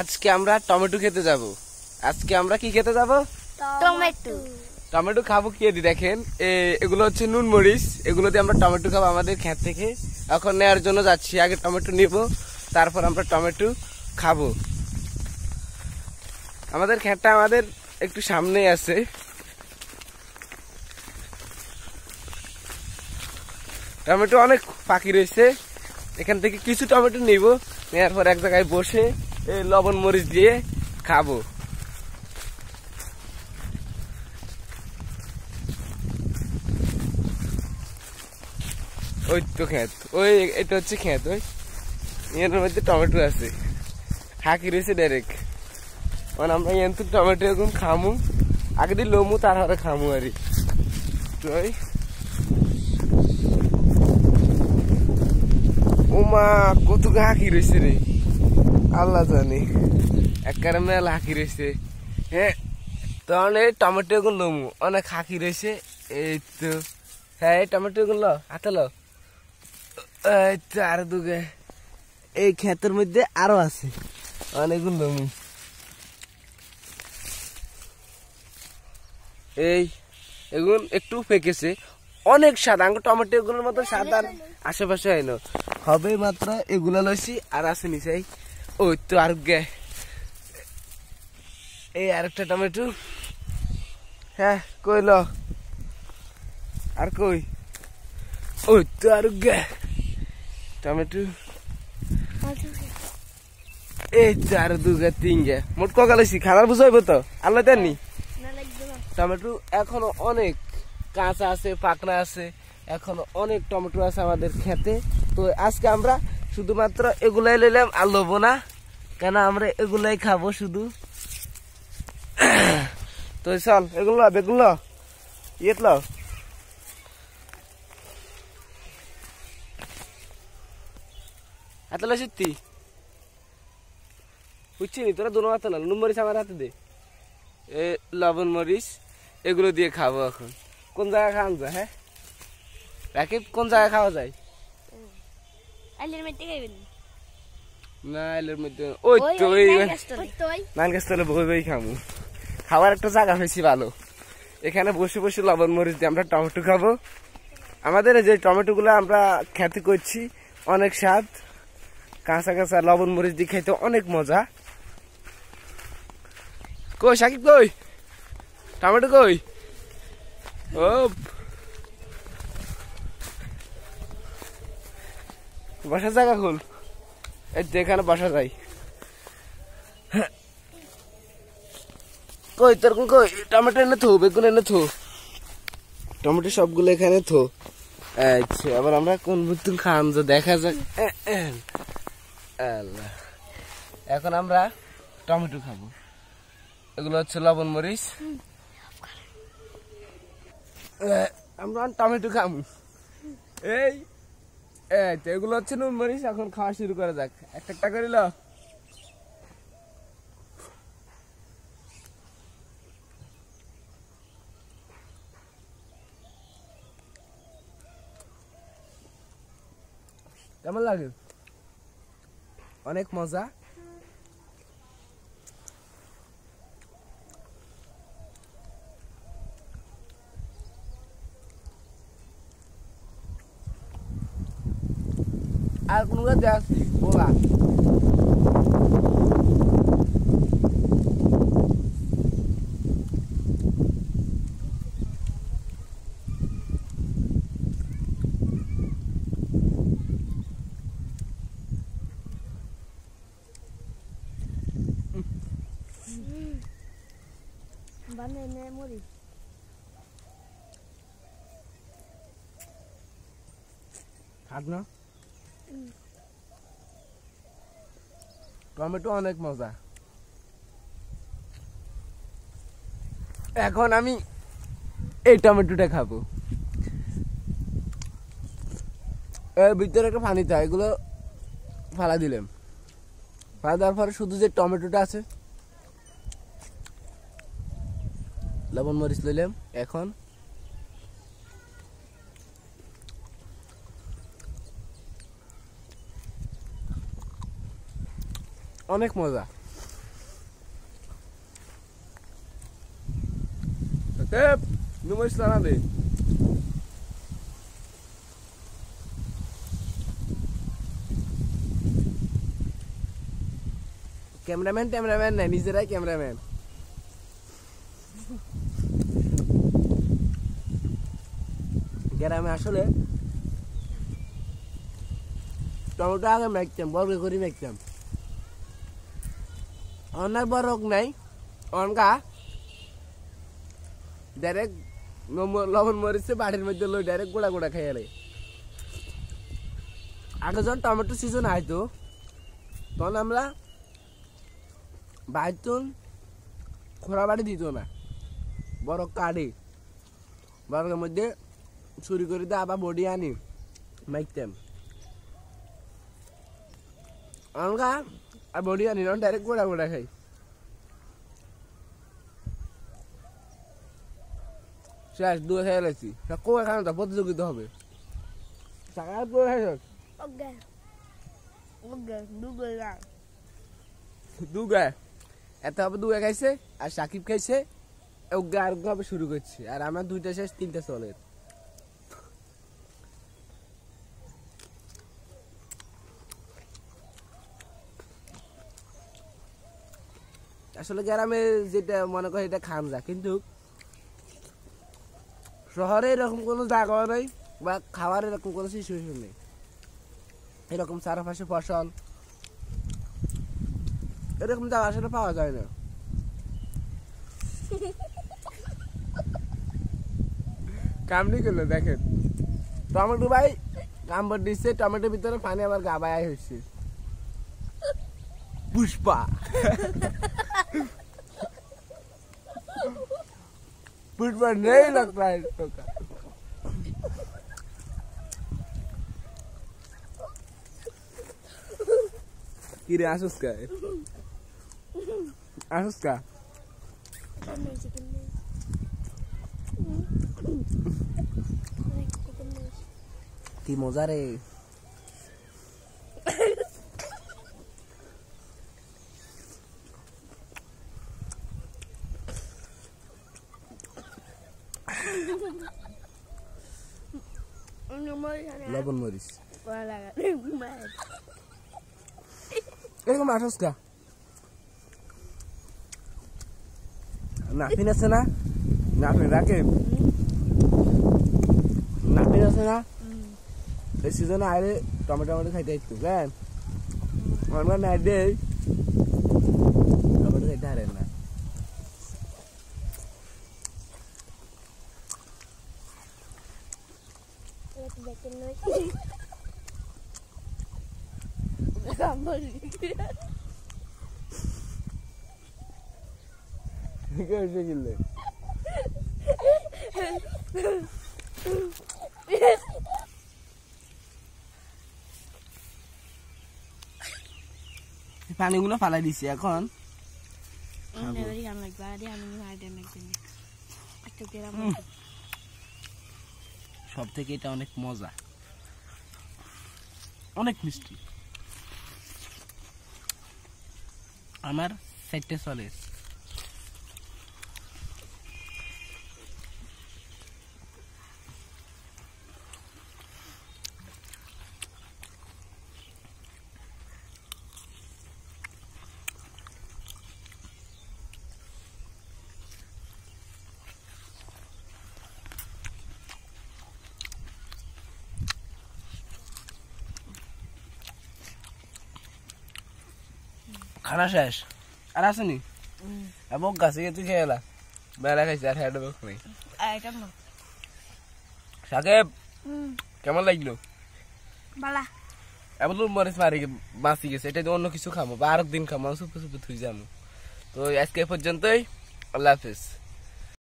আজকে আমরা টমেটো খেতে যাব আজকে আমরা কি খেতে যাব টমেটো টমেটো খাবো কি দি দেখেন এগুলো হচ্ছে নুন মরিচ এগুলো দিয়ে আমরা টমেটো খাবো আমাদের ক্ষেত থেকে এখন নেওয়ার জন্য যাচ্ছি আগে টমেটো নিব তারপর আমরা টমেটো খাবো আমাদের ক্ষেতটা আমাদের একটু সামনেই আছে টমেটো অনেক পাখি রয়েছে এখান থেকে কিছু টমেটো নিব নেওয়ার পর এক জায়গায় বসে এই লবণ মরিচ দিয়ে খাবো ওই তো খেত ওই এটা হচ্ছে খেত ওই এর মধ্যে টমেটো আছে হাঁকি রয়েছে ডাইরেক্ট মানে আমরা এন তো টমেটো এরকম খামু আগে দিয়ে লোমু তার হারে খামু আর কি ওমা কত হাঁকি রয়েছে রে আল্লাহ জানি একবারে মেলা হাঁকি রয়েছে হ্যাঁ তখন এই টমেটো গুলো অনেক হাঁকি রয়েছে এই তো হ্যাঁ এই টমেটো গুলো হাতে লো এই তো আরো দুগে এই ক্ষেতের মধ্যে আরো আছে অনেকগুলো লমু এই এগুলো একটু ফেকেছে অনেক সাদা আঙ্গুর টমেটো এগুলোর মতো সাদা আশেপাশে হয় না হবে মাত্র এগুলো লইছি আর আছে নিচাই ওই তো আর গে এই আরেকটা টমেটো হ্যাঁ কইল আর কই ওই তো আর গে টমেটো এই তো আর দুগা গে মোট কগালেছি খাবার বুঝাইব তো আল্লাহ জানি টমেটো এখনো অনেক কাঁচা আছে পাকনা আছে এখনো অনেক টমেটো আছে আমাদের খেতে তো আজকে আমরা শুধুমাত্র এগুলাই লইলাম আর লোবো না কেন আমরা এগুলাই খাবো শুধু তো চল এগুলো বেগুলো ইয়ে লো হাতলা সত্যি বুঝছিনি তোরা দুনো হাতে না নুন মরিচ আমার হাতে দে এ লবণ মরিচ এগুলো দিয়ে খাবো এখন কোন জায়গায় খাওয়া যায় হ্যাঁ রাকিব কোন জায়গায় খাওয়া যায় আইলের একটা জায়গা ভালো এখানে বসে বসে লবণ মরিচ দিয়ে আমরা টমেটো খাবো আমাদের যে টমেটোগুলো আমরা খ্যাতি করছি অনেক স্বাদ কাঁচা কাঁচা লবণ মরিচ দিয়ে খাইতে অনেক মজা কই সাকিব কই টমেটো কই ও বাসা জায়গা খুল এই যেখানে বাসা যাই কই তোর কোন কই টমেটো এনে থো বেগুন এনে থো টমেটো সবগুলো এখানে থো আচ্ছা আবার আমরা কোন বুতুন খান যে দেখা যাক আল্লাহ এখন আমরা টমেটো খাবো এগুলো হচ্ছে লবণ মরিচ আমরা টমেটো খাবো এই এগুলো হচ্ছে নুন মরিচ এখন খাওয়া শুরু করা যাক একটা একটা করিল কেমন লাগে অনেক মজা a ah, coluna dessa. Vou lá. Vai neném morir. Cadê? Tomato অনেক মজা এখন আমি এই টমেটোটা খাবো এর ভিতরে একটা পানি থাকে এগুলো ফালা দিলাম ফালা দেওয়ার পরে শুধু যে টমেটোটা আছে লবণ মরিচ লইলাম এখন অনেক মজা não ক্যামেরাম্যান ট্যামেরাম্যান নাই নিজেরাই ক্যামেরাম্যান গ্রামে আসলে টমেটো আগে মেখতাম বর্গ করে মেখতাম অনার বড় রোগ নাই অনকা ডাইরেক্ট লবণ মরিচে বাড়ির মধ্যে লই ডাইরেক্ট গোড়া গোড়া খাই এলাই আগে যখন টমেটো সিজন আইতো তখন আমরা বাইতুন খোরা বাড়ি দিত না বড় কাড়ি বরকের মধ্যে চুরি করে দিয়ে আবার বডি আনি মাইকতাম অনকা আর বলি আনি না ডাইরেক্ট গোড়া গোড়া খাই শেষ দুই খেয়ে লাগছি কো এখানে তো প্রতিযোগিতা হবে টাকা দুই খাই দুগা এত হবে দুগা খাইছে আর সাকিব খাইছে ও আর হবে শুরু করছে আর আমার দুইটা শেষ তিনটা চলে আসলে গ্রামে যেটা মনে করে এটা খান যা কিন্তু শহরে এরকম কোনো জায়গা নেই বা খাওয়ার এরকম কোনো সিচুয়েশন নেই এরকম চারপাশে ফসল এরকম জায়গা আসলে পাওয়া যায় না কামনি করলো দেখেন টমেটো ভাই কাম্বর দিচ্ছে টমেটোর ভিতরে পানি আবার গাবায় হয়েছে পুষ্পা पीठ पर नहीं लगता है इसको का किरे आसूस का है आसूस का ती मोजा रे লবণ মরিচ এরকম আঠাশ কা নাপিন আছে না নাফিন রাখে নাফিন আছে না এই সিজনে আরে টমেটো টমেটো খাইতে আসতো কেন আমার নাই দেয় Onde é que nós. Começar a magia. Mm. eu não şekilde. পানিগুলো ফালাই দিছি Eu আমি আমি আমি আমি আমি সব থেকে এটা অনেক মজা অনেক মিষ্টি আমার চারটে চলে খানা শেষ আর আসেনি গাছে গিয়ে তুই খেয়ে এলা বেলা আর বক নেই সাকেব কেমন লাগলো বালা এবার তো মরিচ মারি বাঁচি গেছে এটা অন্য কিছু খামো বা আরেক দিন খামো সুপে সুপে থুই যাবো তো আজকে পর্যন্তই আল্লাহ হাফিজ